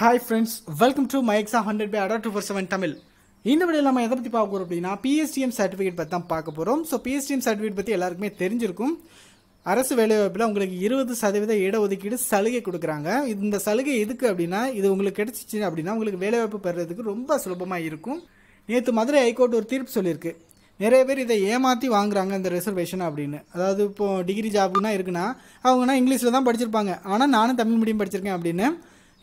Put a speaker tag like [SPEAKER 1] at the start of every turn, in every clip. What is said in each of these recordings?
[SPEAKER 1] hi friends welcome to my exam hundred by Adda two four seven Tamil இந்த video நம்ம எதை பற்றி பார்க்க போகிறோம் அப்படின்னா பிஎஸ்டிஎம் சர்டிஃபிகேட் பற்றி தான் பார்க்க போகிறோம் ஸோ பிஎஸ்டிஎம் சர்டிஃபிகேட் பற்றி எல்லாருக்குமே தெரிஞ்சிருக்கும் அரசு வேலைவாய்ப்பில் உங்களுக்கு இருபது சதவீத இடஒதுக்கீடு சலுகை கொடுக்குறாங்க இந்த சலுகை எதுக்கு அப்படின்னா இது உங்களுக்கு கிடைச்சிச்சு அப்படின்னா உங்களுக்கு வேலைவாய்ப்பு பெறுறதுக்கு ரொம்ப சுலபமாக இருக்கும் நேற்று மதுரை ஹைகோர்ட் ஒரு தீர்ப்பு சொல்லியிருக்கு நிறைய பேர் இதை ஏமாற்றி வாங்குறாங்க இந்த ரிசர்வேஷன் அப்படின்னு அதாவது இப்போது டிகிரி ஜாபுனா இருக்குன்னா அவங்கன்னா இங்கிலீஷில் தான் படிச்சிருப்பாங்க ஆனால் நானும் தமிழ் மீடியம் படிச்சிருக்கேன் அப்படின்னு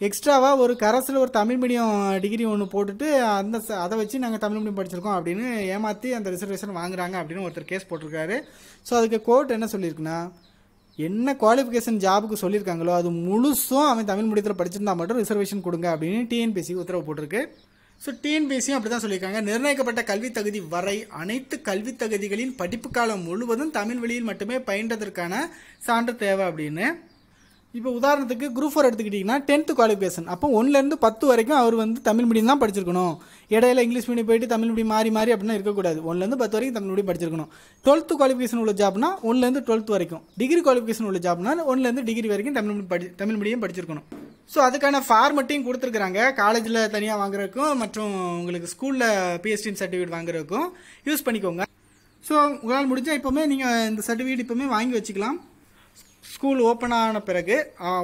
[SPEAKER 1] எக்ஸ்ட்ராவாக ஒரு கரஸில் ஒரு தமிழ் மீடியம் டிகிரி ஒன்று போட்டுட்டு அந்த அதை வச்சு நாங்கள் தமிழ் மீடியம் படிச்சிருக்கோம் அப்படின்னு ஏமாற்றி அந்த ரிசர்வேஷன் வாங்குறாங்க அப்படின்னு ஒருத்தர் கேஸ் போட்டிருக்காரு ஸோ அதுக்கு கோர்ட் என்ன சொல்லியிருக்குன்னா என்ன குவாலிஃபிகேஷன் ஜாபுக்கு சொல்லியிருக்காங்களோ அது முழுசும் அவன் தமிழ் மீடியத்தில் படிச்சிருந்தா மட்டும் ரிசர்வேஷன் கொடுங்க அப்படின்னு டிஎன்பிசி உத்தரவு போட்டிருக்கு ஸோ டிஎன்பிசியும் அப்படி தான் சொல்லியிருக்காங்க நிர்ணயிக்கப்பட்ட கல்வித் தகுதி வரை அனைத்து கல்வித் தகுதிகளின் படிப்பு காலம் முழுவதும் தமிழ் வழியில் மட்டுமே பயின்றதற்கான சான்று தேவை அப்படின்னு இப்போ உதாரணத்துக்கு குரூப் ஃபோர் எடுத்துக்கிட்டிங்கன்னா டென்த்து குவாலிஃபிகேஷன் அப்போ ஒன்லேருந்து பத்து வரைக்கும் அவர் வந்து தமிழ் மீடியம் தான் படிச்சிருக்கணும் இடையில இங்கிலீஷ் மீடியம் போயிட்டு தமிழ் மீடியம் மாறி மாறி அப்படின்னா இருக்கக்கூடாது ஒன்லேருந்து பத்து வரைக்கும் தமிழ் மீடியம் படிச்சிருக்கணும் டுவெல்த்து குவாலிஃபிகேஷன் உள்ள ஜாப்னா ஒன்லேருந்து டுவெல்த் வரைக்கும் டிகிரி குவாலிஃபிகேஷன் உள்ள ஜாப்னா ஒன்லேருந்து டிகிரி வரைக்கும் தமிழ் மீடியம் படி தமிழ் மீடியம் படிச்சிருக்கணும் ஸோ அதுக்கான ஃபார்மட்டையும் கொடுத்துருக்குறாங்க காலேஜில் தனியாக வாங்குறதுக்கும் மற்றும் உங்களுக்கு ஸ்கூலில் பிஎஸ்டி சர்டிஃபிகேட் வாங்குறதுக்கும் யூஸ் பண்ணிக்கோங்க ஸோ உங்களால் முடிஞ்சால் இப்போவுமே நீங்கள் இந்த சர்டிஃபிகேட் இப்போவுமே வாங்கி வச்சுக்கலாம் ஸ்கூல் ஓப்பன் ஆன பிறகு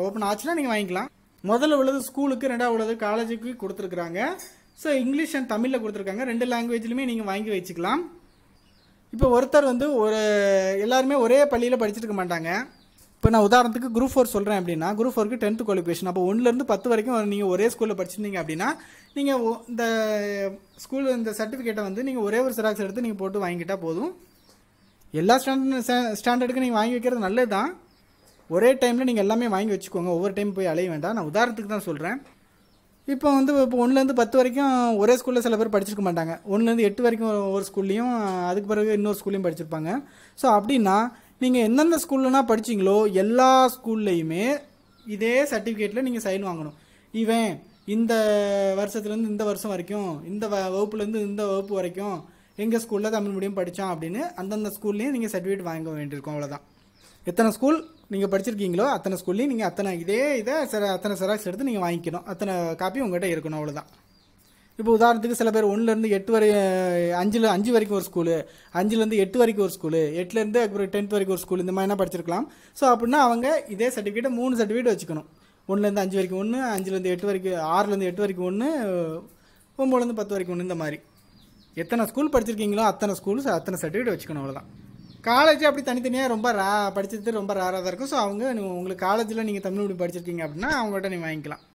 [SPEAKER 1] ஓப்பன் ஆச்சுன்னா நீங்கள் வாங்கிக்கலாம் முதல்ல உள்ளது ஸ்கூலுக்கு ரெண்டாவது உள்ளது காலேஜுக்கு கொடுத்துருக்குறாங்க ஸோ இங்கிலீஷ் அண்ட் தமிழில் கொடுத்துருக்காங்க ரெண்டு லாங்குவேஜ்லையுமே நீங்கள் வாங்கி வச்சுக்கலாம் இப்போ ஒருத்தர் வந்து ஒரு எல்லாருமே ஒரே பள்ளியில் படிச்சிருக்க மாட்டாங்க இப்போ நான் உதாரணத்துக்கு குரூப் ஃபோர் சொல்கிறேன் அப்படின்னா குரூப் ஃபோருக்கு டென்த்து குவாலிஃபிகேஷன் அப்போ ஒன்றுலேருந்து பத்து வரைக்கும் நீங்கள் ஒரே ஸ்கூலில் படிச்சிருந்தீங்க அப்படின்னா நீங்கள் இந்த ஸ்கூல் இந்த சர்டிஃபிகேட்டை வந்து நீங்கள் ஒரே ஒரு சிராக்ஸ் எடுத்து நீங்கள் போட்டு வாங்கிட்டால் போதும் எல்லா ஸ்டாண்டர்ட் ஸ்டாண்டர்டுக்கு நீங்கள் வாங்கி வைக்கிறது நல்லது தான் ஒரே டைமில் நீங்கள் எல்லாமே வாங்கி வச்சுக்கோங்க ஒவ்வொரு டைம் போய் அலைய வேண்டாம் நான் உதாரணத்துக்கு தான் சொல்கிறேன் இப்போ வந்து இப்போ ஒன்றுலேருந்து பத்து வரைக்கும் ஒரே ஸ்கூலில் சில பேர் படிச்சிருக்க மாட்டாங்க ஒன்றுலேருந்து எட்டு வரைக்கும் ஒரு ஸ்கூல்லையும் அதுக்கு பிறகு இன்னொரு ஸ்கூல்லையும் படிச்சிருப்பாங்க ஸோ அப்படின்னா நீங்கள் எந்தெந்த ஸ்கூல்லனா படிச்சிங்களோ எல்லா ஸ்கூல்லையுமே இதே சர்டிஃபிகேட்டில் நீங்கள் சைன் வாங்கணும் இவன் இந்த வருஷத்துலேருந்து இந்த வருஷம் வரைக்கும் இந்த வ வகுப்புலேருந்து இந்த வகுப்பு வரைக்கும் எங்கள் ஸ்கூலில் தமிழ் மீடியம் படித்தான் அப்படின்னு அந்தந்த ஸ்கூல்லேயும் நீங்கள் சர்டிஃபிகேட் வாங்க வேண்டியிருக்கும் அவ்வளோதான் எத்தனை ஸ்கூல் நீங்கள் படிச்சிருக்கீங்களோ அத்தனை ஸ்கூல்லையும் நீங்கள் அத்தனை இதே இதை சில அத்தனை செராக்ஸ் எடுத்து நீங்கள் வாங்கிக்கணும் அத்தனை காப்பி உங்கள்கிட்ட இருக்கணும் அவ்வளோதான் இப்போ உதாரணத்துக்கு சில பேர் ஒன்றுலேருந்து எட்டு வரை அஞ்சில் அஞ்சு வரைக்கும் ஒரு ஸ்கூலு அஞ்சுலேருந்து எட்டு வரைக்கும் ஒரு ஸ்கூலு எட்டுலேருந்து அப்புறம் டென்த் வரைக்கும் ஒரு ஸ்கூல் இந்த மாதிரிலாம் படிச்சிருக்கலாம் ஸோ அப்படின்னா அவங்க இதே சர்டிஃபிகேட்டை மூணு சர்டிஃபிகேட் வச்சுக்கணும் ஒன்றுலேருந்து அஞ்சு வரைக்கும் ஒன்று அஞ்சுலேருந்து எட்டு வரைக்கும் ஆறுலேருந்து எட்டு வரைக்கும் ஒன்று ஒம்பதுலேருந்து பத்து வரைக்கும் ஒன்று இந்த மாதிரி எத்தனை ஸ்கூல் படிச்சிருக்கீங்களோ அத்தனை ஸ்கூல் அத்தனை சர்டிஃபிகேட் வச்சுக்கணும் அவ்வளோதான் காலேஜ் அப்படி தனித்தனியாக ரொம்ப ரா படித்தது ரொம்ப ரேராக தான் இருக்கும் ஸோ அவங்க உங்களுக்கு காலேஜில் நீங்கள் தமிழ் மொழி படிச்சிருக்கீங்க அப்படின்னா அவங்கள்ட்ட நீங்கள் வாங்கிக்கலாம்